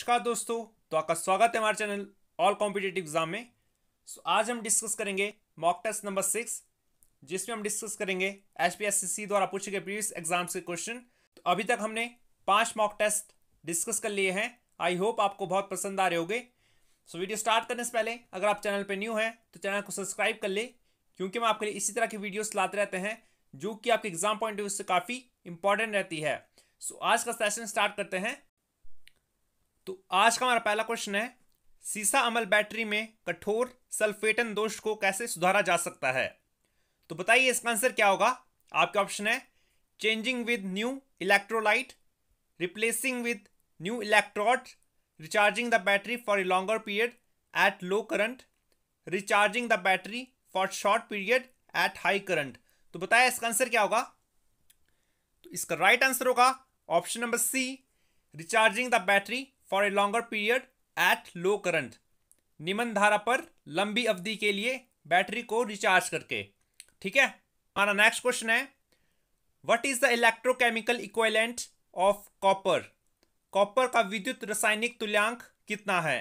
नमस्कार दोस्तों तो आपका स्वागत है हमारे चैनल ऑल कॉम्पिटेटिव एग्जाम में सो so, आज हम डिस्कस करेंगे मॉक टेस्ट नंबर सिक्स जिसमें हम डिस्कस करेंगे एच द्वारा पूछे गए प्रीवियस एग्जाम्स के क्वेश्चन तो अभी तक हमने पांच मॉक टेस्ट डिस्कस कर लिए हैं आई होप आपको बहुत पसंद आ रहे होंगे सो so, वीडियो स्टार्ट करने से पहले अगर आप चैनल पर न्यू हैं तो चैनल को सब्सक्राइब कर ले क्योंकि हम आपके लिए इसी तरह की वीडियोस लाते रहते हैं जो कि आपके एग्जाम पॉइंट ऑफ व्यू से काफ़ी इंपॉर्टेंट रहती है सो so, आज का सेशन स्टार्ट करते हैं तो आज का हमारा पहला क्वेश्चन है सीसा अमल बैटरी में कठोर सल्फेटन दोष को कैसे सुधारा जा सकता है तो बताइए इसका आंसर क्या होगा आपके ऑप्शन है changing with new electrolyte replacing with new electrode recharging the battery for a longer period at low current recharging the battery for short period at high current तो बताया इसका आंसर क्या होगा तो इसका राइट right आंसर होगा option number C recharging the battery for a longer period at low current निम्न धारा पर लंबी अवधि के लिए बैटरी को रिचार्ज करके ठीक है हमारा नेक्स्ट क्वेश्चन है what is the electrochemical equivalent of copper copper का विद्युत रासायनिक तुल्यांक कितना है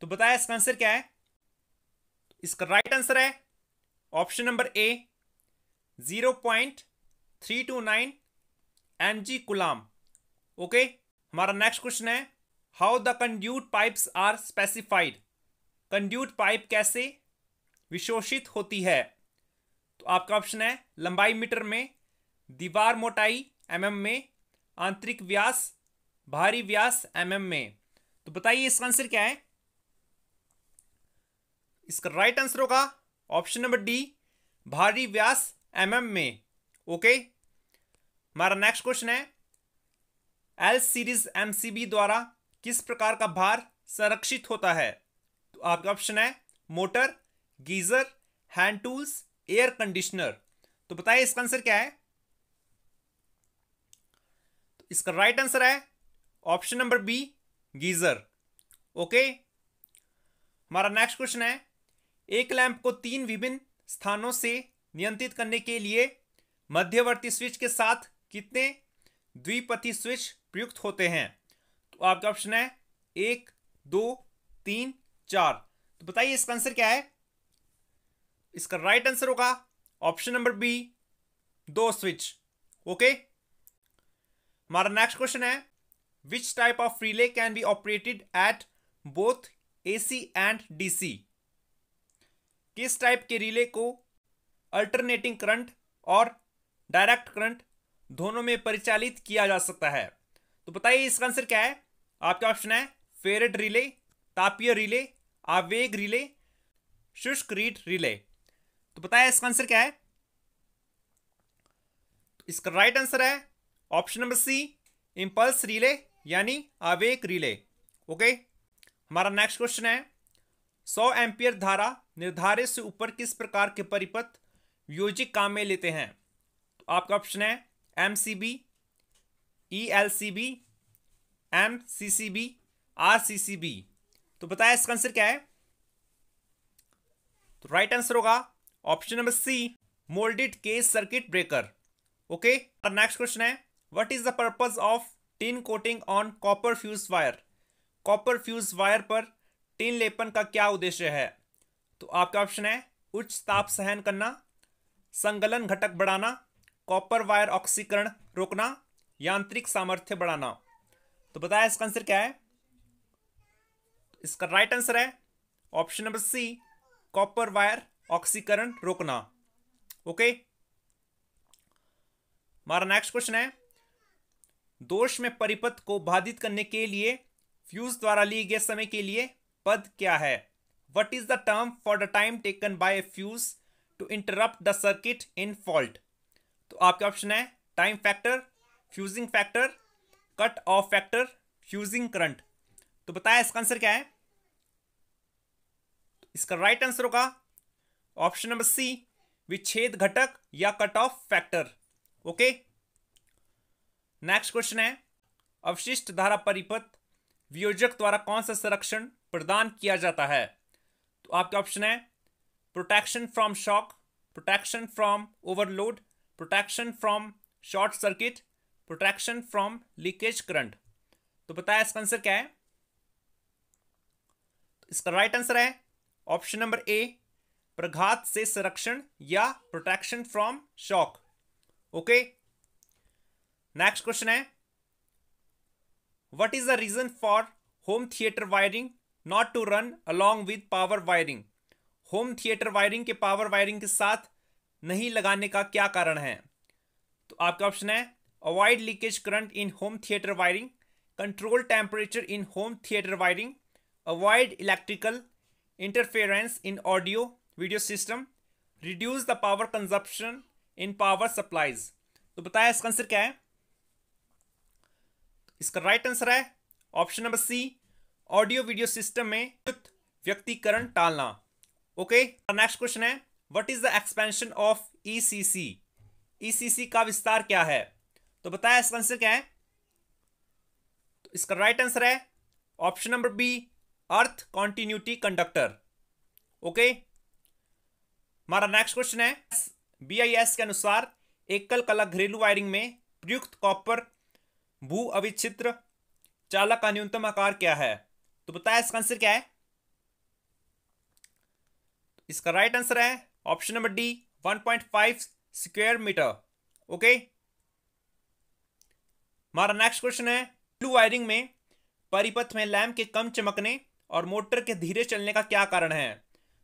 तो बताया इसका आंसर क्या है इसका राइट right आंसर है option number A zero point three two nine M G गुलाम ओके हमारा नेक्स्ट क्वेश्चन है how the conduit pipes are specified conduit pipe कैसे विशोषित होती है तो आपका ऑप्शन है लंबाई मीटर में दीवार मोटाई एम mm में आंतरिक व्यास भारी व्यास एम mm में तो बताइए इसका आंसर क्या है इसका राइट आंसर होगा ऑप्शन नंबर डी भारी व्यास एम mm में ओके हमारा नेक्स्ट क्वेश्चन है एल सीरीज एमसीबी द्वारा किस प्रकार का भार संरक्षित होता है तो आपका ऑप्शन है motor geyser hand tools air conditioner तो बताइए इसका आंसर क्या है तो इसका राइट आंसर है option number B geyser okay हमारा नेक्स्ट क्वेश्चन है एक लैंप को तीन विभिन्न स्थानों से नियंत्रित करने के लिए मध्यवर्ती स्विच के साथ कितने द्विपथी स्विच प्रयुक्त होते हैं तो आपका ऑप्शन है एक दो तीन चार तो बताइए इसका आंसर क्या है इसका राइट आंसर होगा ऑप्शन नंबर बी दो स्विच ओके हमारा नेक्स्ट क्वेश्चन है which type of relay can be operated at both AC and DC किस टाइप के रिले को अल्टरनेटिंग करंट और डायरेक्ट करंट दोनों में परिचालित किया जा सकता है तो बताइए इसका आंसर क्या है आपके ऑप्शन है फेरेट रिले तापीय रिले आवेग रिले शुष्क रीट रिले तो बताया इसका आंसर क्या है तो इसका राइट आंसर है option number C impulse relay यानी आवेग रिले ओके हमारा नेक्स्ट क्वेश्चन है 100 एम्पियर धारा निर्धारित से ऊपर किस प्रकार के परिपथ योजिक काम में लेते हैं तो आपका ऑप्शन है M C B E L C B M C C B R C C B तो बताया इसका आंसर क्या है तो राइट आंसर होगा option number C moulded case circuit breaker okay और नेक्स्ट क्वेश्चन है what is the purpose of tin coating on copper fuse wire copper fuse wire पर टिन लेपन का क्या उद्देश्य है तो आपका ऑप्शन है उच्च ताप सहन करना संगलन घटक बढ़ाना कॉपर वायर ऑक्सीकरण रोकना यांत्रिक सामर्थ्य बढ़ाना तो बताया इसका आंसर क्या है इसका राइट आंसर है option number C copper wire ऑक्सीकरण रोकना ओके हमारा नेक्स्ट क्वेश्चन है दोष में परिपथ को बाधित करने के लिए फ्यूज द्वारा लिए गए समय के लिए पद क्या है what is the term for the time taken by fuse to interrupt the circuit in fault तो आपके ऑप्शन है time factor fusing factor cut off factor fusing current तो बताया इसका आंसर क्या है इसका राइट right आंसर होगा ऑप्शन नंबर सी विच्छेद घटक या cut off factor okay next question है अवशिष्ट धारा परिपथ वियोजक द्वारा कौन सा संरक्षण प्रदान किया जाता है तो आपके ऑप्शन है protection from shock protection from overload protection from short circuit protection from leakage current तो बताया इसका आंसर क्या है तो इसका राइट आंसर है ऑप्शन नंबर ए प्रघात से संरक्षण या protection from shock okay next question है what is the reason for home theatre wiring not to run along with power wiring home theatre wiring के पावर वायरिंग के साथ नहीं लगाने का क्या कारण है तो आपका ऑप्शन है avoid leakage current in home theater wiring, control temperature in home theater wiring, avoid electrical interference in audio video system, reduce the power consumption in power supplies. तो बताया इसका आंसर क्या है इसका राइट right आंसर है option number C audio video system में व्यक्तिकरण टालना ओके नेक्स्ट क्वेश्चन है what is the expansion of ECC ECC का विस्तार क्या है तो बताया इसका आंसर क्या है तो इसका राइट आंसर है option number B earth continuity conductor okay हमारा नेक्स्ट क्वेश्चन है बीआईएस के अनुसार एकल कला घरेलू वायरिंग में प्रयुक्त कॉपर भू अविचित्र चालक का न्यूनतम आकार क्या है तो बताया इसका आंसर क्या है इसका राइट आंसर है option number D 1.5 square metre okay हमारा नेक्स्ट क्वेश्चन है ब्लू वायरिंग में परिपथ में लैम्प के कम चमकने और मोटर के धीरे चलने का क्या कारण है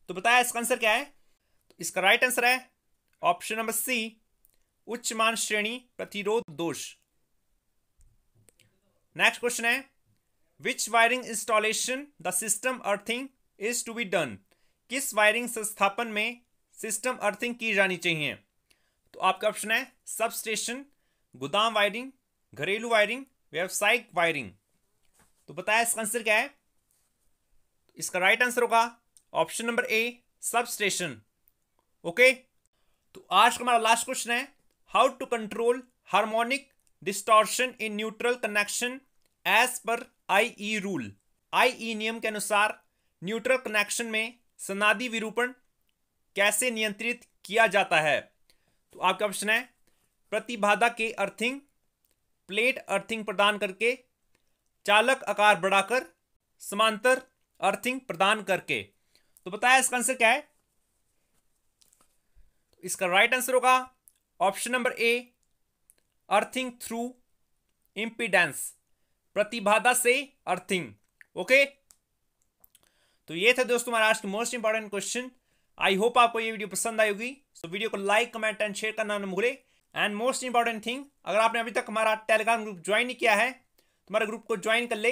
तो बताया इसका आंसर क्या है तो इसका राइट आंसर है ऑप्शन नंबर सी उच्च मान श्रेणी प्रतिरोध दोष नेक्स्ट क्वेश्चन है which wiring installation the system earthing is to be done किस वायरिंग संस्थापन में सिस्टम अर्थिंग की जानी चाहिए तो आपका ऑप्शन है सब स्टेशन गोदाम वायरिंग घरेलू वायरिंग व्यावसायिक वायरिंग तो बताया इसका आंसर क्या है इसका राइट आंसर होगा option number A substation okay तो आज का हमारा लास्ट क्वेश्चन है how to control harmonic distortion in neutral connection as per IE rule IE नियम के अनुसार न्यूट्रल कनेक्शन में सनादि विरूपण कैसे नियंत्रित किया जाता है तो आपका ऑप्शन है प्रतिबाधा के अर्थिंग प्लेट अर्थिंग प्रदान करके चालक आकार बढ़ाकर समांतर अर्थिंग प्रदान करके तो बताया इसका आंसर क्या है तो इसका राइट आंसर होगा option number A earthing through impedance प्रतिबाधा से अर्थिंग ओके तो ये था दोस्तों हमारा आज most important question I hope आपको ये वीडियो पसंद आई होगी सो वीडियो को लाइक कमेंट एंड शेयर करना ना भूले एंड मोस्ट इंपॉर्टेंट थिंग अगर आपने अभी तक हमारा टेलीग्राम ग्रुप ज्वाइन नहीं किया है तो हमारे ग्रुप को ज्वाइन कर ले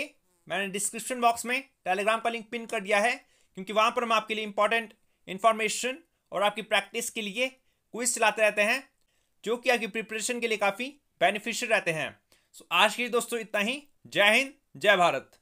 मैंने डिस्क्रिप्शन बॉक्स में टेलीग्राम का लिंक पिन कर दिया है क्योंकि वहाँ पर हम आपके लिए इंपॉर्टेंट इन्फॉर्मेशन और आपकी प्रैक्टिस के लिए क्विज चलाते रहते हैं जो कि आपकी प्रिपरेशन के लिए काफ़ी बेनिफिशियल रहते हैं सो so, आज के लिए दोस्तों इतना ही जय हिंद जय भारत